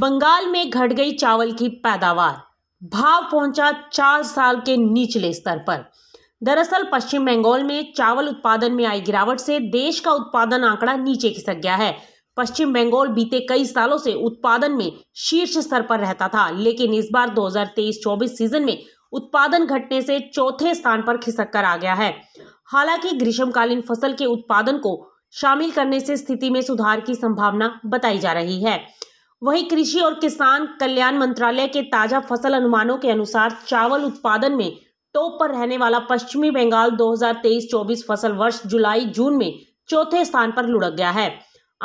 बंगाल में घट गई चावल की पैदावार भाव पहुंचा चार साल के निचले स्तर पर दरअसल पश्चिम बंगाल में चावल उत्पादन में आई गिरावट से देश का उत्पादन आंकड़ा नीचे खिसक गया है पश्चिम बंगाल बीते कई सालों से उत्पादन में शीर्ष स्तर पर रहता था लेकिन इस बार 2023-24 सीजन में उत्पादन घटने से चौथे स्थान पर खिसक कर आ गया है हालांकि ग्रीष्मकालीन फसल के उत्पादन को शामिल करने से स्थिति में सुधार की संभावना बताई जा रही है वहीं कृषि और किसान कल्याण मंत्रालय के ताजा फसल अनुमानों के अनुसार चावल उत्पादन में टॉप पर रहने वाला पश्चिमी बंगाल 2023-24 फसल वर्ष जुलाई जून में चौथे स्थान पर लुढ़क गया है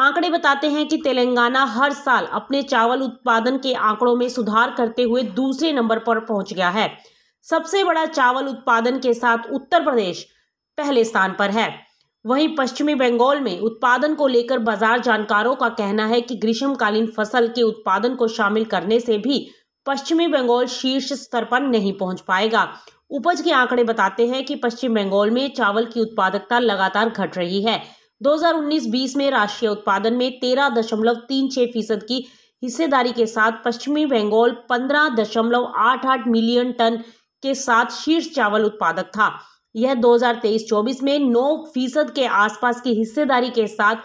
आंकड़े बताते हैं कि तेलंगाना हर साल अपने चावल उत्पादन के आंकड़ों में सुधार करते हुए दूसरे नंबर पर पहुंच गया है सबसे बड़ा चावल उत्पादन के साथ उत्तर प्रदेश पहले स्थान पर है वहीं पश्चिमी बंगाल में उत्पादन को लेकर बाजार जानकारों का कहना है कि ग्रीष्मकालीन फसल के उत्पादन को शामिल करने से भी पश्चिमी बंगाल शीर्ष स्तर पर नहीं पहुंच पाएगा उपज के आंकड़े बताते हैं कि पश्चिम बंगाल में चावल की उत्पादकता लगातार घट रही है 2019-20 में राष्ट्रीय उत्पादन में तेरह दशमलव तीन छह फीसद की हिस्सेदारी के साथ पश्चिमी बंगाल पंद्रह दशमलव आठ आठ मिलियन टन के साथ शीर्ष चावल उत्पादक था यह 2023-24 में 9 फीसद के आसपास की हिस्सेदारी के साथ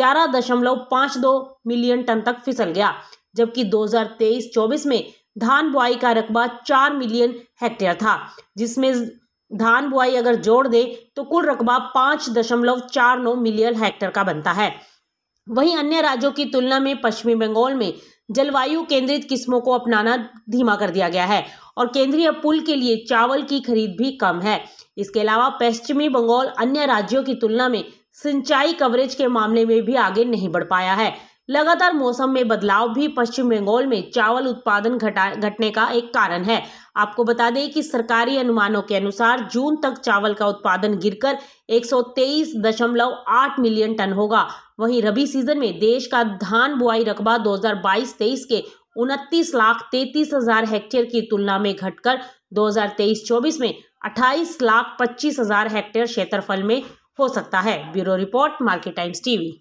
11.52 मिलियन टन तक फिसल गया जबकि 2023-24 में धान बुआई का रकबा 4 मिलियन हेक्टेयर था जिसमें धान बुआई अगर जोड़ दे तो कुल रकबा 5.49 मिलियन हेक्टेयर का बनता है वहीं अन्य राज्यों की तुलना में पश्चिमी बंगाल में जलवायु केंद्रित किस्मों को अपनाना धीमा कर दिया गया है और केंद्रीय पुल के लिए चावल की खरीद भी कम है इसके अलावा पश्चिमी बंगाल अन्य राज्यों की तुलना में सिंचाई कवरेज के मामले में भी आगे नहीं बढ़ पाया है लगातार मौसम में बदलाव भी पश्चिम बंगाल में चावल उत्पादन घटा घटने का एक कारण है आपको बता दें कि सरकारी अनुमानों के अनुसार जून तक चावल का उत्पादन गिरकर 123.8 मिलियन टन होगा वहीं रबी सीजन में देश का धान बुआई रकबा 2022-23 के उनतीस लाख तैतीस हजार हेक्टेयर की तुलना में घटकर 2023-24 में 28 लाख पच्चीस हजार हेक्टेयर क्षेत्रफल में हो सकता है bureau report market times TV